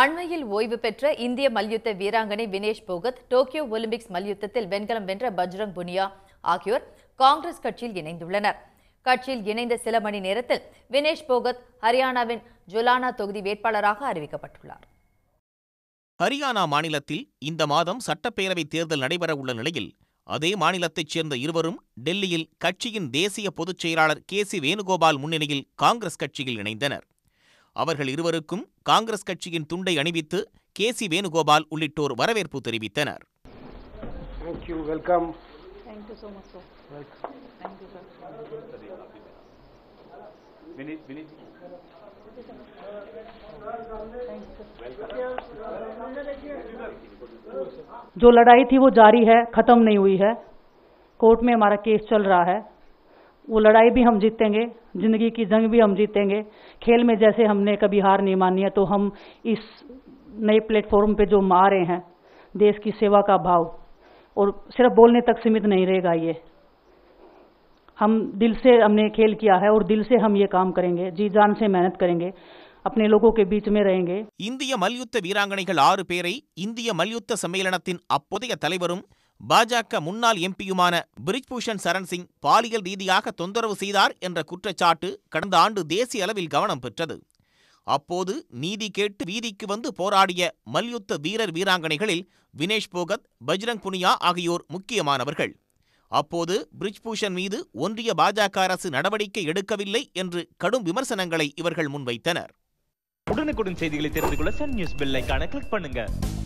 அண்மையில் ஓய்வு பெற்ற இந்திய மல்யுத்த வீராங்கனை வினேஷ் போகத் டோக்கியோ ஒலிம்பிக்ஸ் மல்யுத்தத்தில் வெண்கலம் வென்ற பஜ்ரங் புனியா ஆகியோர் காங்கிரஸ் கட்சியில் இணைந்துள்ளனர் கட்சியில் இணைந்த சில மணி நேரத்தில் வினேஷ் போகத் ஹரியானாவின் ஜொலானா தொகுதி வேட்பாளராக அறிவிக்கப்பட்டுள்ளார் ஹரியானா மாநிலத்தில் இந்த மாதம் சட்டப்பேரவைத் தேர்தல் நடைபெற உள்ள நிலையில் அதே மாநிலத்தைச் சேர்ந்த இருவரும் டெல்லியில் கட்சியின் தேசிய பொதுச் செயலாளர் கே சி வேணுகோபால் முன்னிலையில் காங்கிரஸ் கட்சியில் இணைந்தனர் अवगल इरவருக்கும் காங்கிரஸ் கட்சियन തുണ്ടിണിവിത്തു കെസി വേണുഗോപാൽ ഉള്ളിട്ടോർ വരവേർപ്പ് tervithanar. वो लड़ाई भी हम जीतेंगे ज़िंदगी की जंग भी हम जीतेंगे खेल में जैसे हमने कभी हार नहीं मानी है तो हम इस नए प्लेटफॉर्म पे जो मारे हैं देश की सेवा का भाव और सिर्फ बोलने तक सीमित नहीं रहेगा ये हम दिल से हमने खेल किया है और दिल से हम ये काम करेंगे जी जान से मेहनत करेंगे अपने लोगों के बीच में रहेंगे இந்திய மல்யுத்த வீராங்கனைகள் ஆறு பேரை இந்திய மல்யுத்த சம்மேளனத்தின் அப்போதைய தலைவரும் பாஜக முன்னாள் எம்பியுமான பிரிஜ்பூஷன் சரண் சிங் பாலியல் ரீதியாக தொந்தரவு செய்தார் என்ற குற்றச்சாட்டு கடந்த ஆண்டு தேசிய அளவில் கவனம் பெற்றது அப்போது நீதி கேட்டு வீதிக்கு வந்து போராடிய மல்யுத்த வீரர் வீராங்கனைகளில் வினேஷ் போகத் பஜ்ரங் புனியா ஆகியோர் முக்கியமானவர்கள் அப்போது பிரிஜ்பூஷன் மீது ஒன்றிய பாஜக அரசு நடவடிக்கை எடுக்கவில்லை என்று கடும் விமர்சனங்களை இவர்கள் முன்வைத்தனர் உடனுக்குடன் செய்திகளை தெரிந்து கொள்ள சன் நியூஸ் பெல்லைக்கான கிளிக் பண்ணுங்க